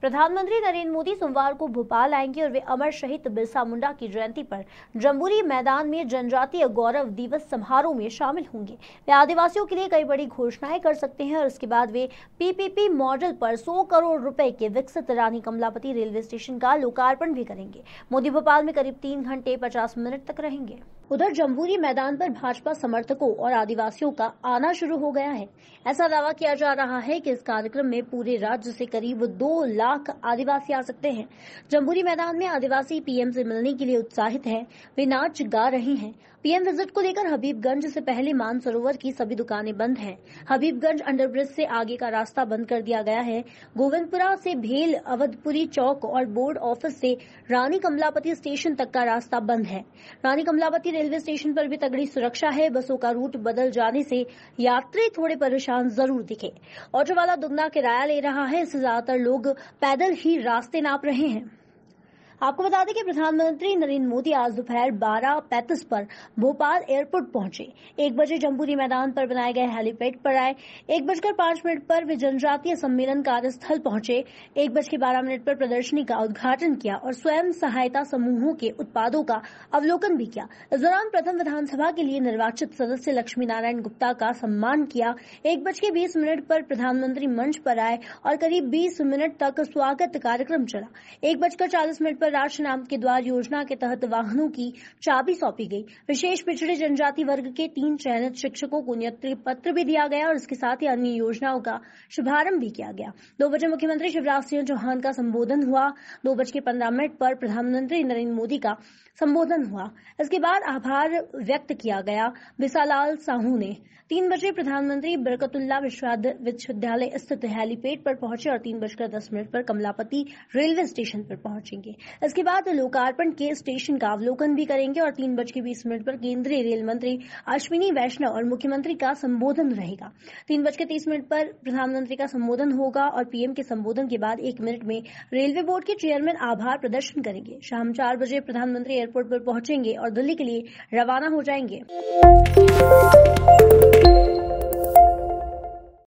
प्रधानमंत्री नरेंद्र मोदी सोमवार को भोपाल आएंगे और वे अमर शहीद बिरसा मुंडा की जयंती पर जम्बूरी मैदान में जनजातीय गौरव दिवस समारोह में शामिल होंगे वे आदिवासियों के लिए कई बड़ी घोषणाएं कर सकते हैं और इसके बाद वे पीपीपी मॉडल पर 100 करोड़ रुपए के विकसित रानी कमलापति रेलवे स्टेशन का लोकार्पण भी करेंगे मोदी भोपाल में करीब तीन घंटे पचास मिनट तक रहेंगे उधर जम्बूरी मैदान पर भाजपा समर्थकों और आदिवासियों का आना शुरू हो गया है ऐसा दावा किया जा रहा है कि इस कार्यक्रम में पूरे राज्य से करीब दो लाख आदिवासी आ सकते हैं जम्बूरी मैदान में आदिवासी पीएम से मिलने के लिए उत्साहित हैं, वे नाच गा रहे हैं पीएम विजिट को लेकर हबीबगंज से पहले मानसरोवर की सभी दुकानें बंद हैं हबीबगंज अंडरब्रिज से आगे का रास्ता बंद कर दिया गया है गोविंदपुरा से भेल अवधपुरी चौक और बोर्ड ऑफिस से रानी कमलापति स्टेशन तक का रास्ता बंद है रानी कमलापति रेलवे स्टेशन पर भी तगड़ी सुरक्षा है बसों का रूट बदल जाने से यात्री थोड़े परेशान जरूर दिखे ऑटो वाला दुगना किराया ले रहा है इससे ज्यादातर लोग पैदल ही रास्ते नाप रहे हैं आपको बता दें कि प्रधानमंत्री नरेंद्र मोदी आज दोपहर बारह पैंतीस पर भोपाल एयरपोर्ट पहुंचे एक बजे जम्बूरी मैदान पर बनाए गए हेलीपैड पर आए एक बजकर पांच मिनट पर वे जनजातीय सम्मेलन कार्यस्थल पहुंचे एक बज के बारह मिनट पर प्रदर्शनी का उद्घाटन किया और स्वयं सहायता समूहों के उत्पादों का अवलोकन भी किया इस दौरान प्रथम विधानसभा के लिए निर्वाचित सदस्य लक्ष्मी नारायण गुप्ता का सम्मान किया एक बज के बीस मिनट पर प्रधानमंत्री मंच पर आए और करीब बीस मिनट तक स्वागत कार्यक्रम चला एक बजकर चालीस मिनट पर पर राष्ट्र नाम के द्वार योजना के तहत वाहनों की चाबी सौंपी गई विशेष पिछड़े जनजाति वर्ग के तीन चयनित शिक्षकों को नियुक्ति पत्र भी दिया गया और इसके साथ ही अन्य योजनाओं का शुभारंभ भी किया गया दो बजे मुख्यमंत्री शिवराज सिंह चौहान का संबोधन हुआ दो बज के पंद्रह मिनट पर प्रधानमंत्री नरेंद्र मोदी का संबोधन हुआ इसके बाद आभार व्यक्त किया गया बिसालाल साहू ने तीन बजे प्रधानमंत्री बरकतुल्ला विश्वविद्यालय स्थित हेलीपेड पर पहुंचे और तीन बजकर दस मिनट पर कमलापति रेलवे स्टेशन पर पहुंचेंगे इसके बाद लोकार्पण के स्टेशन का अवलोकन भी करेंगे और तीन बज के बीस मिनट पर केंद्रीय रेल मंत्री अश्विनी वैष्णव और मुख्यमंत्री का संबोधन रहेगा तीन बज के तीस मिनट पर प्रधानमंत्री का संबोधन होगा और पीएम के संबोधन के बाद एक मिनट में रेलवे बोर्ड के चेयरमैन आभार प्रदर्शन करेंगे शाम चार बजे प्रधानमंत्री एयरपोर्ट पर पहुंचेंगे और दिल्ली के लिए रवाना हो जाएंगे